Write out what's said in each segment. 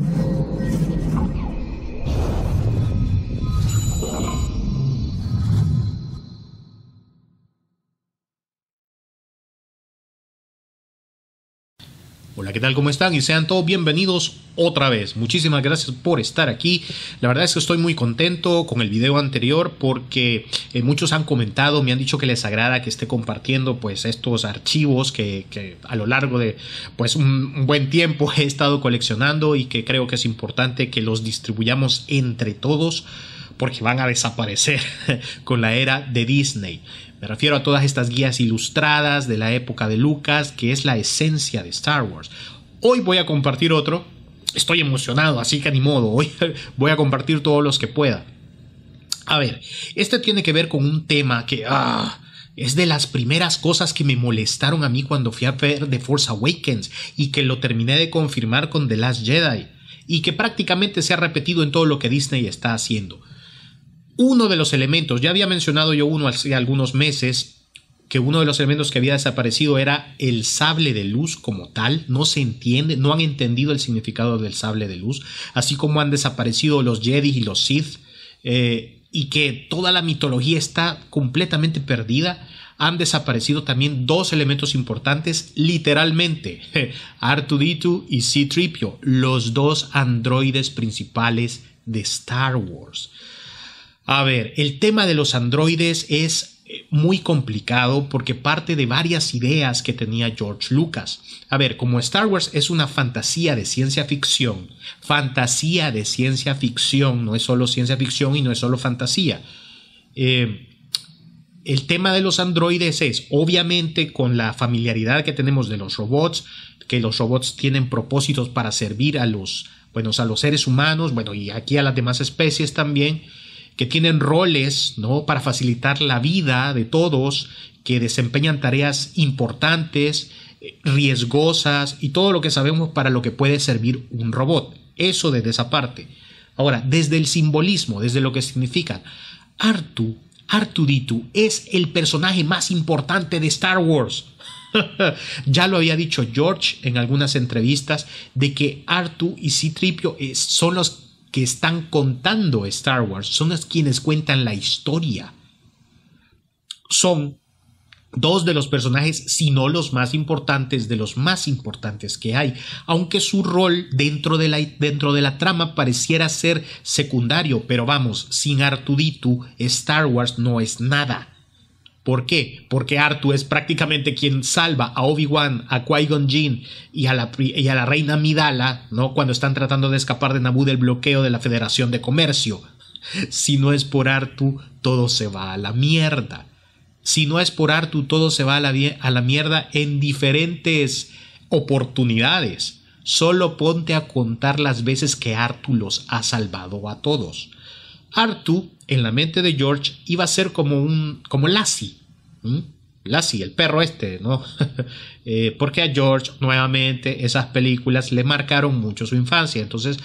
you Hola, ¿qué tal? ¿Cómo están? Y sean todos bienvenidos otra vez. Muchísimas gracias por estar aquí. La verdad es que estoy muy contento con el video anterior porque eh, muchos han comentado, me han dicho que les agrada que esté compartiendo pues estos archivos que, a lo largo de pues un, buen tiempo he estado coleccionando y que creo que es importante que los distribuyamos entre todos porque van a desaparecer con la era de Disney. Me refiero a todas estas guías ilustradas de la época de Lucas, que es la esencia de Star Wars. Hoy voy a compartir otro. Estoy emocionado, así que ni modo, hoy voy a compartir todos los que pueda. A ver, este tiene que ver con un tema que... Ah, es de las primeras cosas que me molestaron a mí cuando fui a ver The Force Awakens y que lo terminé de confirmar con The Last Jedi y que prácticamente se ha repetido en todo lo que Disney está haciendo uno de los elementos, ya había mencionado yo uno hace algunos meses, que uno de los elementos que había desaparecido era el sable de luz como tal. No se entiende, no han entendido el significado del sable de luz, así como han desaparecido los Jedi y los Sith, eh, y que toda la mitología está completamente perdida. Han desaparecido también dos elementos importantes, literalmente, R2D2 y C-Tripio, los dos androides principales de Star Wars. A ver, el tema de los androides es eh, muy complicado porque parte de varias ideas que tenía George Lucas. A ver, como Star Wars es una fantasía de ciencia ficción, fantasía de ciencia ficción, no es solo ciencia ficción y no es solo fantasía. Eh, el tema de los androides es, obviamente, con la familiaridad que tenemos de los robots, que los robots tienen propósitos para servir a los, bueno, a los seres humanos, bueno, y aquí a las demás especies también, que tienen roles, ¿no? Para facilitar la vida de todos, que desempeñan tareas importantes, eh, riesgosas y todo lo que sabemos para lo que puede servir un robot. Eso desde esa parte. Ahora, desde el simbolismo, desde lo que significa, Artu, ditu es el personaje más importante de Star Wars. ya lo había dicho George en algunas entrevistas de que Artu y Citripio eh, son los que están contando Star Wars, son las quienes cuentan la historia. Son dos de los personajes, si no los más importantes, de los más importantes que hay, aunque su rol dentro de la, dentro de la trama pareciera ser secundario, pero vamos, sin Artuditu, Star Wars no es nada. ¿Por qué? Porque Artu es prácticamente quien salva a Obi-Wan, a Qui-Gon Jinn y a, la, a la reina Midala, ¿no? Cuando están tratando de escapar de Naboo del bloqueo de la Federación de Comercio. Si no es por Artu, todo se va a la mierda. Si no es por Artu, todo se va a la, a la mierda en diferentes oportunidades. Solo ponte a contar las veces que Artu los ha salvado a todos. Artu, en la mente de George, iba a ser como un como Lassie, ¿Mm? Lassie, el perro este, ¿no? Eh, porque a George, nuevamente, esas películas le marcaron mucho su infancia. Entonces,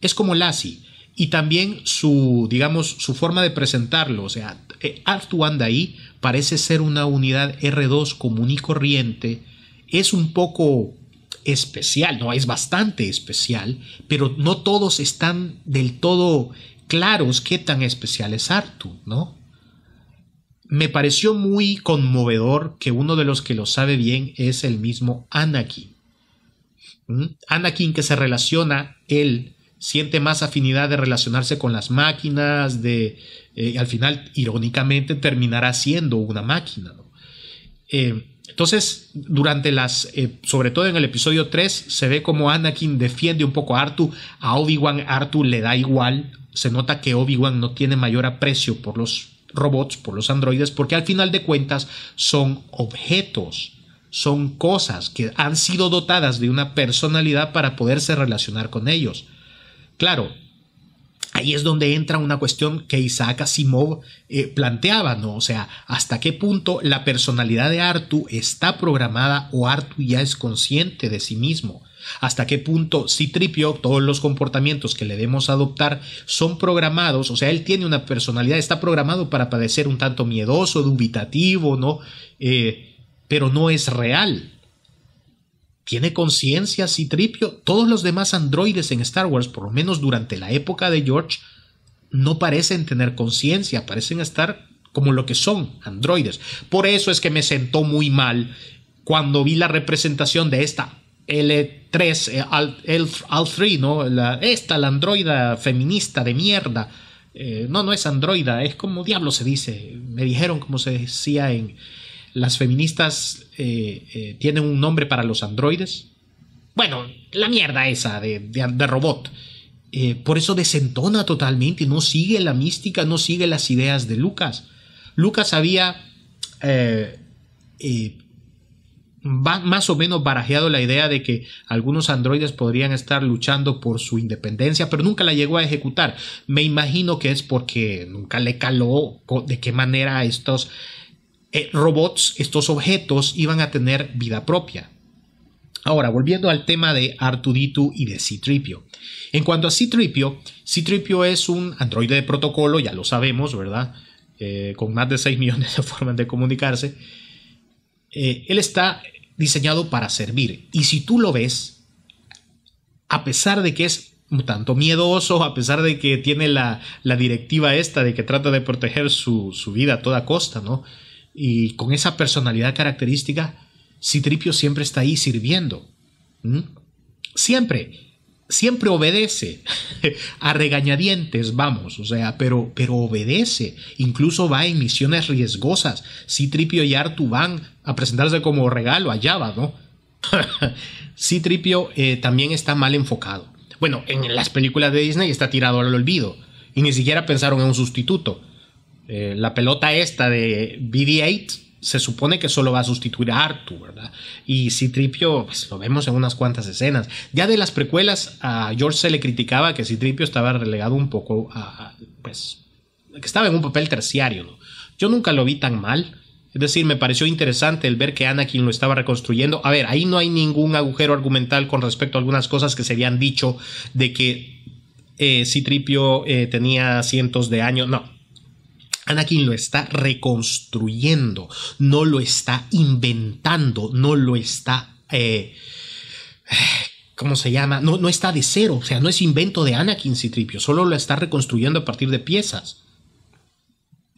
es como Lassie. Y también su, digamos, su forma de presentarlo. O sea, eh, anda ahí parece ser una unidad R2 común y corriente. Es un poco especial, ¿no? Es bastante especial, pero no todos están del todo claros qué tan especial es Artu, ¿no? Me pareció muy conmovedor que uno de los que lo sabe bien es el mismo Anakin. ¿Mm? Anakin que se relaciona, él siente más afinidad de relacionarse con las máquinas, de eh, al final, irónicamente, terminará siendo una máquina. Eh, entonces, durante las, eh, sobre todo en el episodio 3, se ve como Anakin defiende un poco a Artu, a Obi-Wan Artu le da igual, se nota que Obi-Wan no tiene mayor aprecio por los robots, por los androides, porque al final de cuentas son objetos, son cosas que han sido dotadas de una personalidad para poderse relacionar con ellos. Claro, ahí es donde entra una cuestión que Isaac Asimov eh, planteaba, ¿no? O sea, hasta qué punto la personalidad de Artu está programada o Artu ya es consciente de sí mismo hasta qué punto Citripio, todos los comportamientos que le debemos adoptar son programados, o sea, él tiene una personalidad, está programado para padecer un tanto miedoso, dubitativo, ¿no? Eh, pero no es real. ¿Tiene conciencia Citripio? Todos los demás androides en Star Wars, por lo menos durante la época de George, no parecen tener conciencia, parecen estar como lo que son androides. Por eso es que me sentó muy mal cuando vi la representación de esta L3, L, 3 eh, ¿no? esta, la androida feminista de mierda. Eh, no, no es androida, es como diablo se dice. Me dijeron como se decía en... Las feministas eh, tienen un nombre para los androides. Bueno, la mierda esa de, de, robot. por eso desentona totalmente, no sigue la mística, no sigue las ideas de Lucas. Lucas había más o menos barajeado la idea de que algunos androides podrían estar luchando por su independencia, pero nunca la llegó a ejecutar. Me imagino que es porque nunca le caló de qué manera estos eh, robots, estos objetos iban a tener vida propia. Ahora, volviendo al tema de Artuditu y de Citripio. En cuanto a Citripio, Citripio es un androide de protocolo, ya lo sabemos, ¿verdad? Eh, con más de 6 millones de formas de comunicarse. Eh, él está diseñado para servir. Y si tú lo ves, a pesar de que es tanto miedoso, a pesar de que tiene la, la directiva esta de que trata de proteger su, su, vida a toda costa, ¿no? Y con esa personalidad característica, Citripio siempre está ahí sirviendo. ¿Mm? Siempre siempre obedece, a regañadientes, vamos, o sea, pero, pero obedece, incluso va en misiones riesgosas, si C-Tripio y Artu van a presentarse como regalo a Java, ¿no? Si C-Tripio eh, también está mal enfocado. Bueno, en las películas de Disney está tirado al olvido, y ni siquiera pensaron en un sustituto. Eh, la pelota esta de BD-8 se supone que solo va a sustituir a Artu, ¿verdad? Y Citripio, pues lo vemos en unas cuantas escenas. Ya de las precuelas, a George se le criticaba que Citripio estaba relegado un poco a, pues, que estaba en un papel terciario, ¿no? Yo nunca lo vi tan mal. Es decir, me pareció interesante el ver que Anakin lo estaba reconstruyendo. A ver, ahí no hay ningún agujero argumental con respecto a algunas cosas que se habían dicho de que eh, Citripio eh, tenía cientos de años. No, Anakin lo está reconstruyendo, no lo está inventando, no lo está... Eh, ¿Cómo se llama? No, no está de cero, o sea, no es invento de Anakin Citripio, solo lo está reconstruyendo a partir de piezas.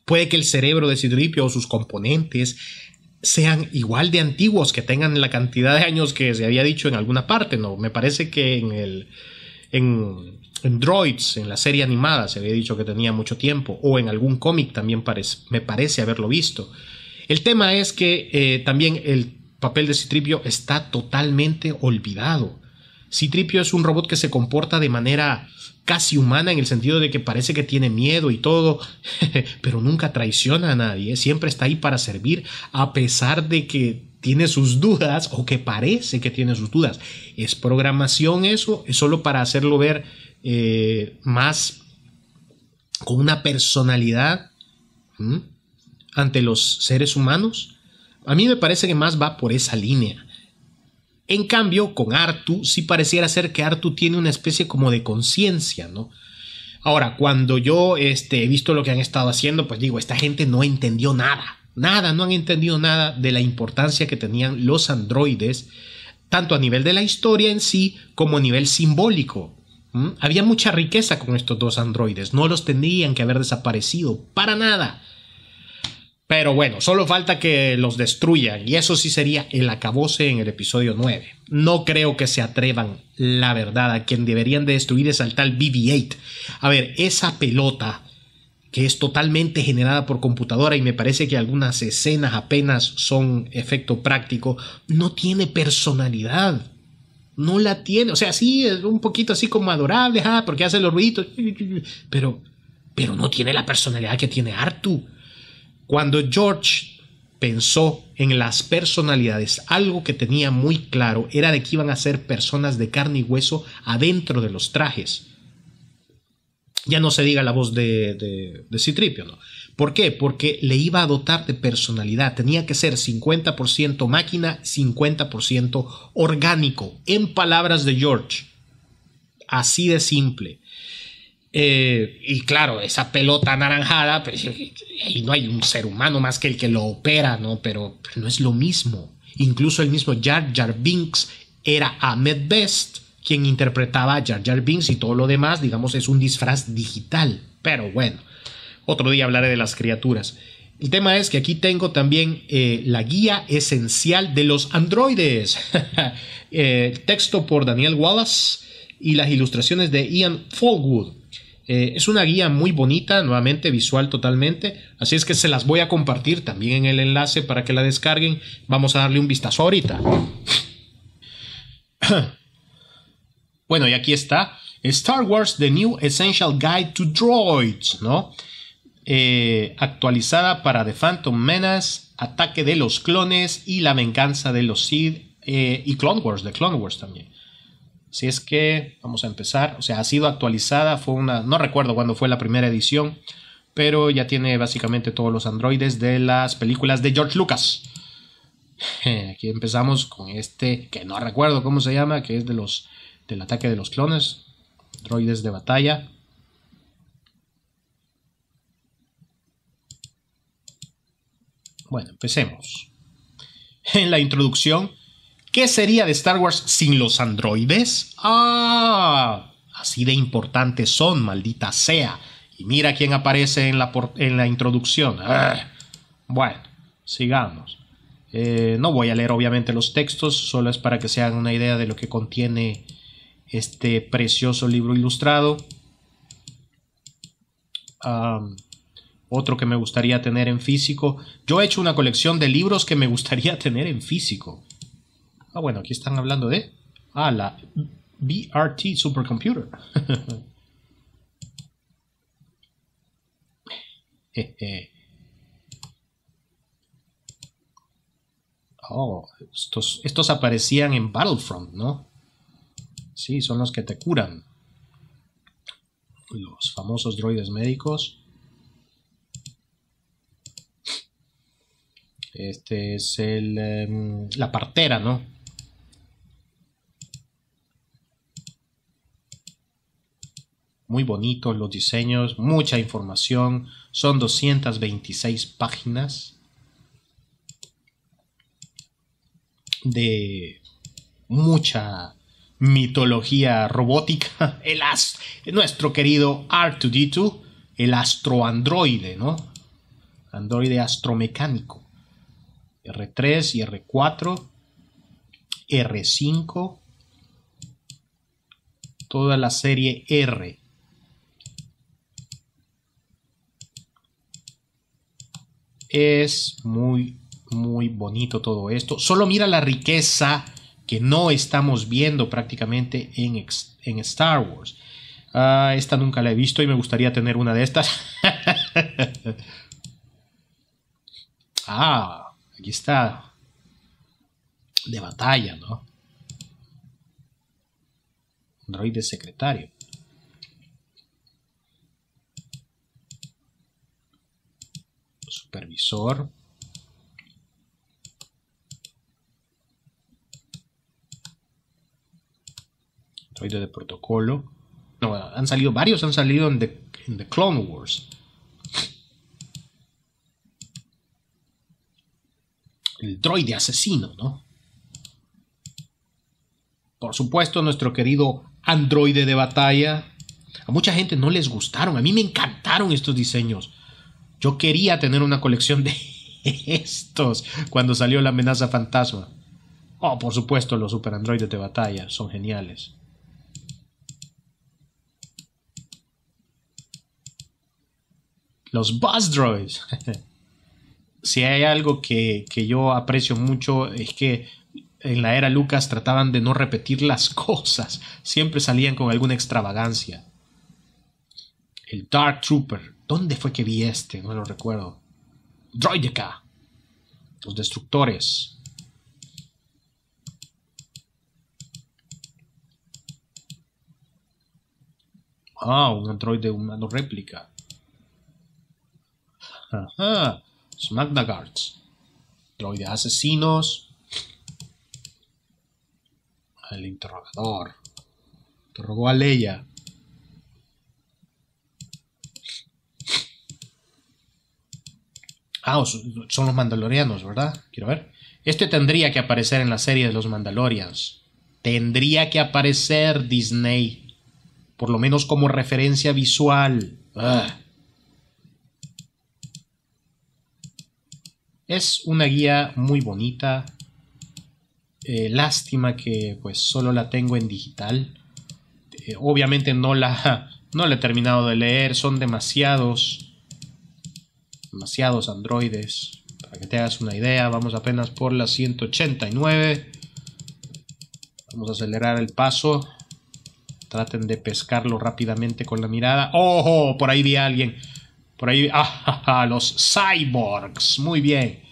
Puede que el cerebro de Citripio o sus componentes sean igual de antiguos, que tengan la cantidad de años que se había dicho en alguna parte, ¿no? Me parece que en el... En, droids en la serie animada, se había dicho que tenía mucho tiempo, o en algún cómic también me parece haberlo visto. El tema es que eh, también el papel de Citripio está totalmente olvidado. Citripio es un robot que se comporta de manera casi humana en el sentido de que parece que tiene miedo y todo, pero nunca traiciona a nadie, siempre está ahí para servir a pesar de que tiene sus dudas o que parece que tiene sus dudas. ¿Es programación eso? ¿Es solo para hacerlo ver eh, más con una personalidad ante los seres humanos. A mí me parece que más va por esa línea. En cambio, con Artu sí pareciera ser que Artu tiene una especie como de conciencia, ¿no? Ahora, cuando yo este, he visto lo que han estado haciendo, pues digo, esta gente no entendió nada, nada, no han entendido nada de la importancia que tenían los androides, tanto a nivel de la historia en sí como a nivel simbólico. Había mucha riqueza con estos dos androides, no los tendrían que haber desaparecido, para nada. Pero bueno, solo falta que los destruyan y eso sí sería el acabose en el episodio 9. No creo que se atrevan, la verdad, a quien deberían de destruir es al tal BB-8. A ver, esa pelota que es totalmente generada por computadora y me parece que algunas escenas apenas son efecto práctico, no tiene personalidad no la tiene. O sea, sí, es un poquito así como adorable, porque hace los ruiditos, pero, pero no tiene la personalidad que tiene Artu. Cuando George pensó en las personalidades, algo que tenía muy claro era de que iban a ser personas de carne y hueso adentro de los trajes. Ya no se diga la voz de, de, de Citripio, ¿no? ¿Por qué? Porque le iba a dotar de personalidad. Tenía que ser 50% máquina, 50% orgánico, en palabras de George. Así de simple. Eh, y claro, esa pelota anaranjada, pues, no hay un ser humano más que el que lo opera, ¿no? Pero, no es lo mismo. Incluso el mismo Jar Jar Binks era Ahmed Best quien interpretaba a Jar Jar Binks y todo lo demás, digamos, es un disfraz digital. Pero bueno, otro día hablaré de las criaturas. El tema es que aquí tengo también eh, la guía esencial de los androides. eh, texto por Daniel Wallace y las ilustraciones de Ian Foldwood. Eh, es una guía muy bonita, nuevamente visual totalmente, así es que se las voy a compartir también en el enlace para que la descarguen. Vamos a darle un vistazo ahorita. Bueno, y aquí está. Star Wars The New Essential Guide to Droids, ¿no? Eh, actualizada para The Phantom Menace, Ataque de los Clones y La Venganza de los Sith eh, y Clone Wars, de Clone Wars también. Si es que vamos a empezar, o sea, ha sido actualizada, fue una, no recuerdo cuándo fue la primera edición, pero ya tiene básicamente todos los androides de las películas de George Lucas. Aquí empezamos con este, que no recuerdo cómo se llama, que es de los del ataque de los clones, droides de batalla. Bueno, empecemos. En la introducción, ¿qué sería de Star Wars sin los androides? ¡Ah! Así de importantes son, maldita sea. Y mira quién aparece en la, en la introducción. Ah, bueno, sigamos. Eh, no voy a leer obviamente los textos, solo es para que se hagan una idea de lo que contiene este precioso libro ilustrado. otro que me gustaría tener en físico. Yo he hecho una colección de libros que me gustaría tener en físico. Ah, bueno, aquí están hablando de... Ah, la BRT Supercomputer. Eh, eh. oh, estos aparecían en Battlefront, ¿no? Sí, son los que te curan. Los famosos droides médicos. Este es el, em, la partera, ¿no? Muy bonitos los diseños, mucha información. Son 226 páginas de mucha mitología robótica, el nuestro querido R2D2, el astroandroide, ¿no? Androide astromecánico. R3 y R4, R5, toda la serie R. Es muy, muy bonito todo esto. Solo mira la riqueza que no estamos viendo prácticamente en, Star Wars. Ah, esta nunca la he visto y me gustaría tener una de estas. ah, aquí está. De batalla, ¿no? de secretario. Supervisor. droide de protocolo. No, han salido varios, han salido en The, Clone Wars. El droide asesino, ¿no? Por supuesto, nuestro querido androide de batalla. A mucha gente no les gustaron. A mí me encantaron estos diseños. Yo quería tener una colección de estos cuando salió la amenaza fantasma. Oh, por supuesto, los super androides de batalla son geniales. los Buzz Droids. si hay algo que, yo aprecio mucho es que en la era Lucas trataban de no repetir las cosas. Siempre salían con alguna extravagancia. El Dark Trooper. ¿Dónde fue que vi este? No lo recuerdo. Droideka. Los destructores. Ah, un androide, una réplica. Ajá. Los Droid asesinos. El interrogador. Interrogó a Leia. Ah, son los mandalorianos, ¿verdad? Quiero ver. Este tendría que aparecer en la serie de los mandalorians. Tendría que aparecer Disney. Por lo menos como referencia visual. Ah Es una guía muy bonita. Eh, lástima que pues solo la tengo en digital. Eh, obviamente no la, no he terminado de leer. Son demasiados, demasiados androides. Para que te hagas una idea, vamos apenas por la 189. Vamos a acelerar el paso. Traten de pescarlo rápidamente con la mirada. ¡Ojo! Por ahí vi a alguien. Por ahí, ah, los cyborgs. Muy bien.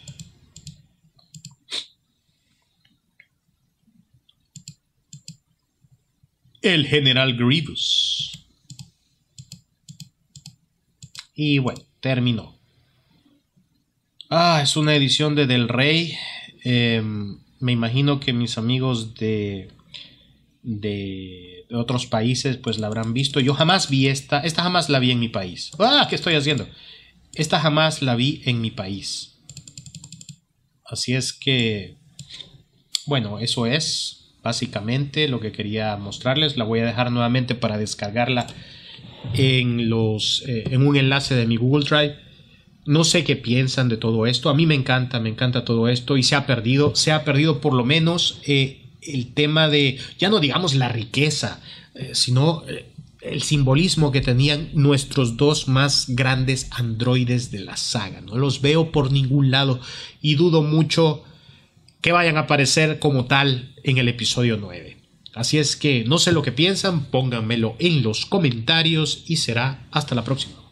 El general Grievous. Y bueno, terminó. Ah, es una edición de Del Rey. Em, me imagino que mis amigos de de otros países pues la habrán visto. Yo jamás vi esta, esta jamás la vi en mi país. ¡Ah! ¿Qué estoy haciendo? Esta jamás la vi en mi país. Así es que, bueno, eso es básicamente lo que quería mostrarles. La voy a dejar nuevamente para descargarla en, los, eh, en un enlace de mi Google Drive. No sé qué piensan de todo esto. A mí me encanta, me encanta todo esto y se ha perdido, se ha perdido por lo menos eh, el tema de, ya no digamos la riqueza, eh, sino eh, el simbolismo que tenían nuestros dos más grandes androides de la saga. No los veo por ningún lado y dudo mucho que vayan a aparecer como tal en el episodio 9. Así es que no sé lo que piensan, pónganmelo en los comentarios y será hasta la próxima.